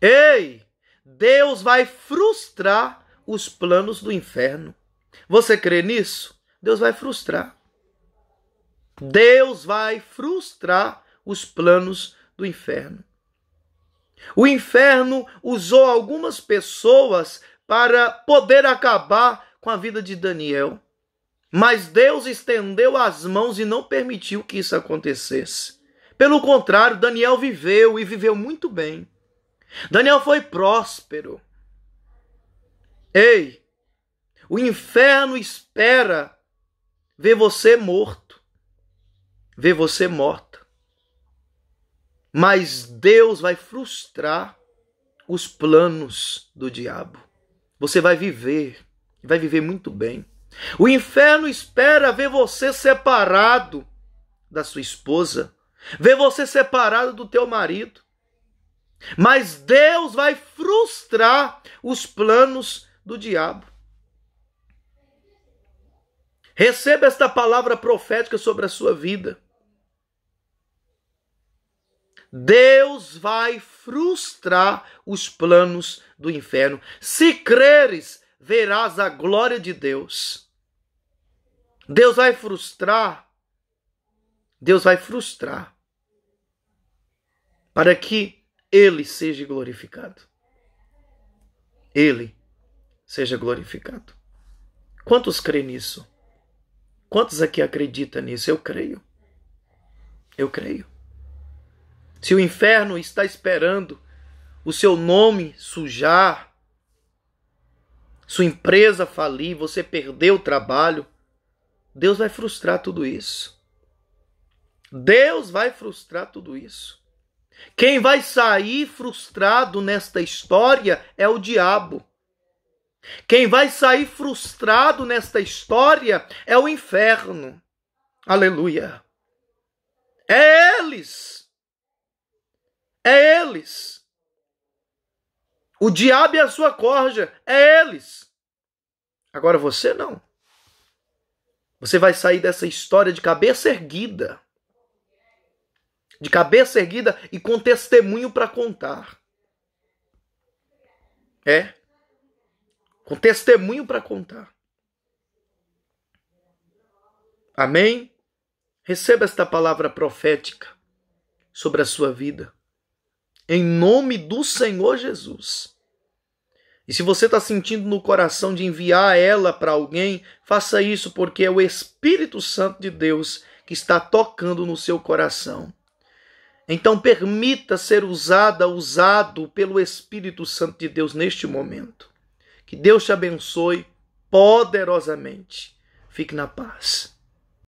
Ei, Deus vai frustrar os planos do inferno. Você crê nisso? Deus vai frustrar. Deus vai frustrar os planos do inferno. O inferno usou algumas pessoas para poder acabar com a vida de Daniel. Mas Deus estendeu as mãos e não permitiu que isso acontecesse. Pelo contrário, Daniel viveu e viveu muito bem. Daniel foi próspero. Ei, o inferno espera ver você morto, ver você morta. Mas Deus vai frustrar os planos do diabo. Você vai viver, vai viver muito bem. O inferno espera ver você separado da sua esposa, ver você separado do teu marido. Mas Deus vai frustrar os planos do diabo. Receba esta palavra profética sobre a sua vida. Deus vai frustrar os planos do inferno. Se creres, verás a glória de Deus. Deus vai frustrar. Deus vai frustrar. Para que ele seja glorificado. Ele seja glorificado. Quantos creem nisso? Quantos aqui acreditam nisso? Eu creio. Eu creio. Se o inferno está esperando o seu nome sujar, sua empresa falir, você perdeu o trabalho, Deus vai frustrar tudo isso. Deus vai frustrar tudo isso. Quem vai sair frustrado nesta história é o diabo. Quem vai sair frustrado nesta história é o inferno. Aleluia. É eles. É eles. O diabo e é a sua corja. É eles. Agora você não. Você vai sair dessa história de cabeça erguida de cabeça erguida e com testemunho para contar. É. Com testemunho para contar. Amém? Receba esta palavra profética sobre a sua vida. Em nome do Senhor Jesus. E se você está sentindo no coração de enviar ela para alguém, faça isso, porque é o Espírito Santo de Deus que está tocando no seu coração. Então permita ser usada, usado pelo Espírito Santo de Deus neste momento. Que Deus te abençoe poderosamente. Fique na paz.